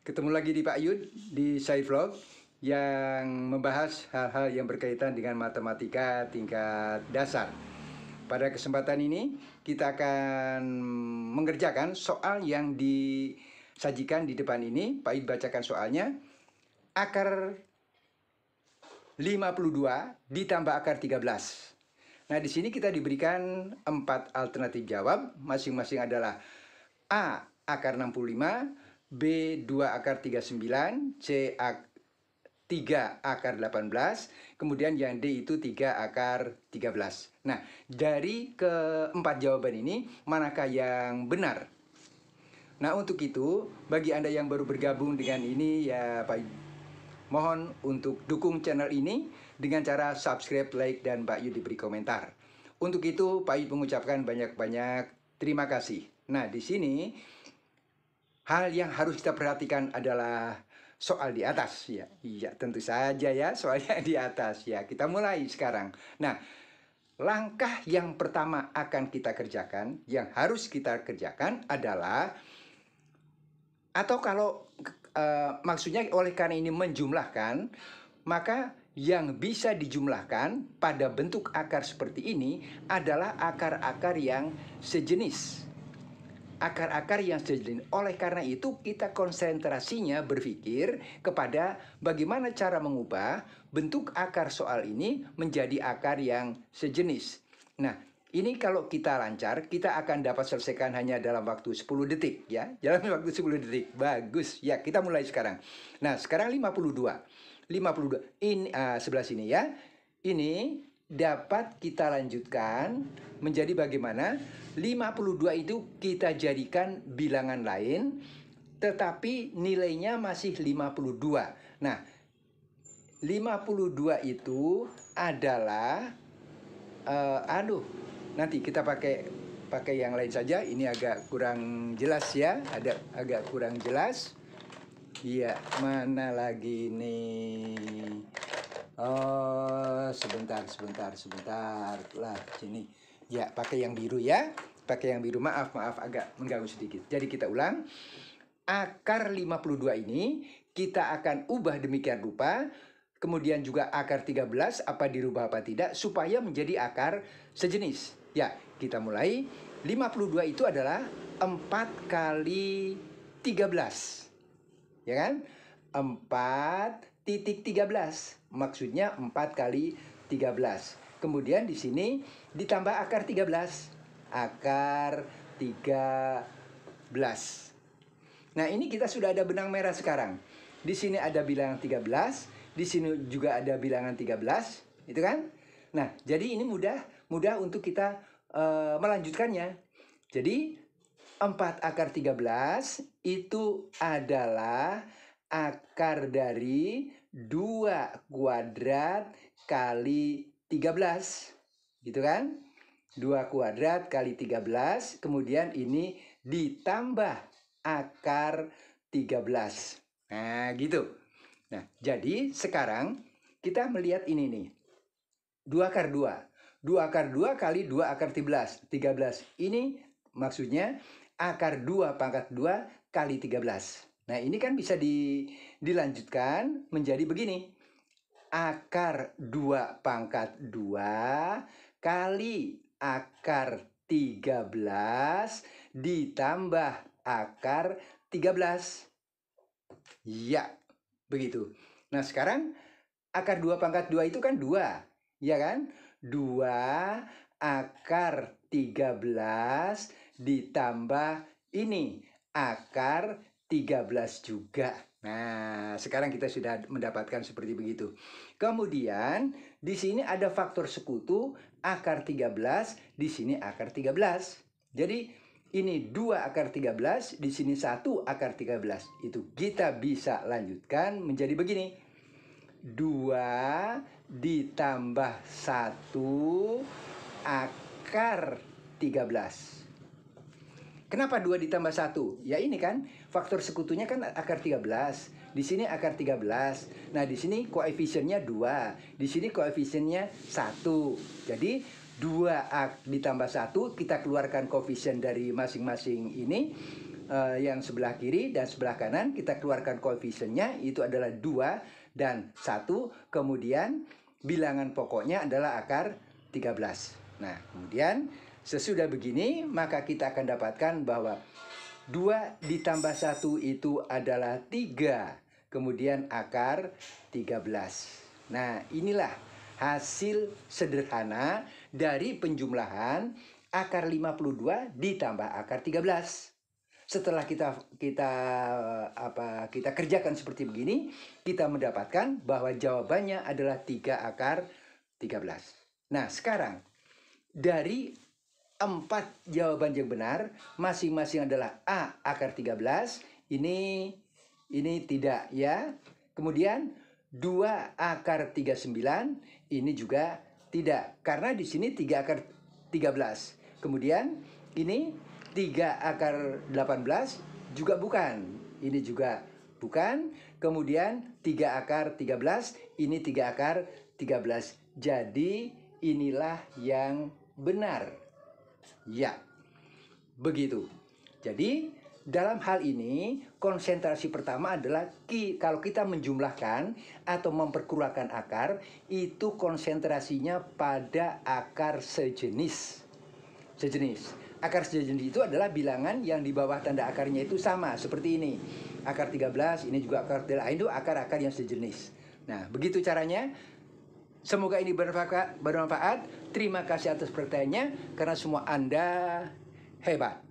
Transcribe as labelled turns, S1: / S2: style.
S1: Ketemu lagi di Pak Yud di Sci Vlog yang membahas hal-hal yang berkaitan dengan matematika tingkat dasar. Pada kesempatan ini kita akan mengerjakan soal yang disajikan di depan ini. Pak Yud bacakan soalnya. Akar 52 ditambah akar 13. Nah, di sini kita diberikan empat alternatif jawab, masing-masing adalah A akar 65, B 2 akar 39, C 3 akar 18, kemudian yang D itu 3 akar 13. Nah, dari keempat jawaban ini, manakah yang benar? Nah, untuk itu, bagi Anda yang baru bergabung dengan ini, ya Pak mohon untuk dukung channel ini dengan cara subscribe, like, dan Pak Yu diberi komentar. Untuk itu, Pak Yu mengucapkan banyak-banyak terima kasih. Nah, di sini hal yang harus kita perhatikan adalah soal di atas ya. Iya, tentu saja ya, soalnya di atas ya. Kita mulai sekarang. Nah, langkah yang pertama akan kita kerjakan, yang harus kita kerjakan adalah atau kalau uh, maksudnya oleh karena ini menjumlahkan, maka yang bisa dijumlahkan pada bentuk akar seperti ini adalah akar-akar yang sejenis akar-akar yang sejenis. Oleh karena itu kita konsentrasinya berpikir kepada bagaimana cara mengubah bentuk akar soal ini menjadi akar yang sejenis. Nah, ini kalau kita lancar, kita akan dapat selesaikan hanya dalam waktu 10 detik ya. Dalam waktu 10 detik. Bagus. Ya, kita mulai sekarang. Nah, sekarang 52. 52. Ini uh, sebelah sini ya. Ini dapat kita lanjutkan menjadi bagaimana 52 itu kita jadikan bilangan lain tetapi nilainya masih 52. Nah, 52 itu adalah uh, aduh, nanti kita pakai pakai yang lain saja. Ini agak kurang jelas ya, ada agak kurang jelas. Iya, mana lagi nih? Oh, sebentar, sebentar, sebentar. Lah, sini. Ya, pakai yang biru ya. Pakai yang biru. Maaf, maaf agak mengganggu sedikit. Jadi kita ulang. Akar 52 ini kita akan ubah demikian rupa kemudian juga akar 13 apa dirubah apa tidak supaya menjadi akar sejenis. Ya, kita mulai. 52 itu adalah 4 kali 13. Ya kan? 4 titik 13. Maksudnya 4 kali 13. Kemudian di sini ditambah akar 13. Akar 13. Nah, ini kita sudah ada benang merah sekarang. Di sini ada bilangan 13, di sini juga ada bilangan 13, itu kan? Nah, jadi ini mudah mudah untuk kita uh, melanjutkannya. Jadi 4 akar 13 itu adalah akar dari 2 kuadrat kali 13. Gitu kan? 2 kuadrat kali 13, kemudian ini ditambah akar 13. Nah, gitu. Nah, jadi sekarang kita melihat ini nih. 2 akar 2. 2 akar 2 kali 2 akar 13. 13. Ini maksudnya akar 2 pangkat 2 kali 13. Nah, ini kan bisa di, dilanjutkan menjadi begini. Akar 2 pangkat 2 kali akar 13 ditambah akar 13. Ya, begitu. Nah, sekarang akar 2 pangkat 2 itu kan 2, ya kan? 2 akar 13 ditambah ini akar 13 juga. Nah, sekarang kita sudah mendapatkan seperti begitu. Kemudian, di sini ada faktor sekutu akar 13, di sini akar 13. Jadi, ini 2 akar 13, di sini 1 akar 13. Itu kita bisa lanjutkan menjadi begini. 2 ditambah 1 akar 13. Kenapa 2 ditambah 1? Ya ini kan faktor sekutunya kan akar 13. Di sini akar 13. Nah, di sini koefisiennya 2. Di sini koefisiennya 1. Jadi 2 ditambah 1 kita keluarkan koefisien dari masing-masing ini uh, yang sebelah kiri dan sebelah kanan kita keluarkan koefisiennya itu adalah 2 dan 1. Kemudian bilangan pokoknya adalah akar 13. Nah, kemudian Sesudah begini, maka kita akan dapatkan bahwa 2 ditambah 1 itu adalah 3. Kemudian akar 13. Nah, inilah hasil sederhana dari penjumlahan akar 52 ditambah akar 13. Setelah kita kita apa kita kerjakan seperti begini, kita mendapatkan bahwa jawabannya adalah 3 akar 13. Nah, sekarang dari empat jawaban yang benar, masing-masing adalah A akar 13, ini ini tidak ya. Kemudian 2 akar 39, ini juga tidak. Karena di sini 3 akar 13. Kemudian ini 3 akar 18 juga bukan. Ini juga bukan. Kemudian 3 akar 13, ini 3 akar 13. Jadi inilah yang benar. Ya, begitu. Jadi dalam hal ini konsentrasi pertama adalah ki, kalau kita menjumlahkan atau memperkurangkan akar itu konsentrasinya pada akar sejenis. Sejenis. Akar sejenis itu adalah bilangan yang di bawah tanda akarnya itu sama seperti ini. Akar 13, ini juga akar 13, itu akar-akar yang sejenis. Nah, begitu caranya Semoga ini bermanfaat, Terima kasih atas pertanyaannya karena semua Anda hebat.